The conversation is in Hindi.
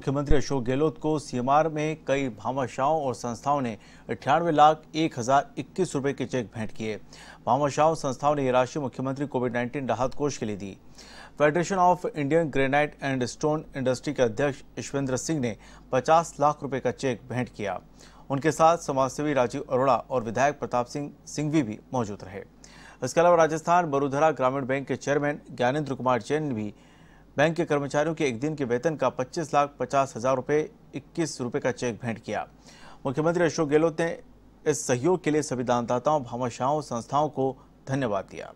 मुख्यमंत्री अशोक गहलोत को सीएमआर में कई भामाशाहों और संस्थाओं ने अठानवे लाख एक हजार इक्कीस रुपए के चेक भेंट किए भामाशाहों संस्थाओं ने यह राशि मुख्यमंत्री कोविड नाइन्टीन राहत कोष के लिए the Federation of Indian Granite and Stone Industry के अध्यक्ष यशवेंद्र सिंह ने 50 लाख रुपए का चेक भेंट किया उनके साथ समाजसेवी राजीव अरोड़ा और विधायक प्रताप सिंह सिंघवी भी मौजूद रहे इसके अलावा राजस्थान बरूधरा ग्रामीण बैंक के चेयरमैन ज्ञानेन्द्र कुमार जैन भी बैंक के कर्मचारियों के एक दिन के वेतन का पच्चीस लाख पचास हजार रुपये इक्कीस रुपये का चेक भेंट किया मुख्यमंत्री अशोक गहलोत ने इस सहयोग के लिए सभी दानदाताओं भामाशाओं संस्थाओं को धन्यवाद दिया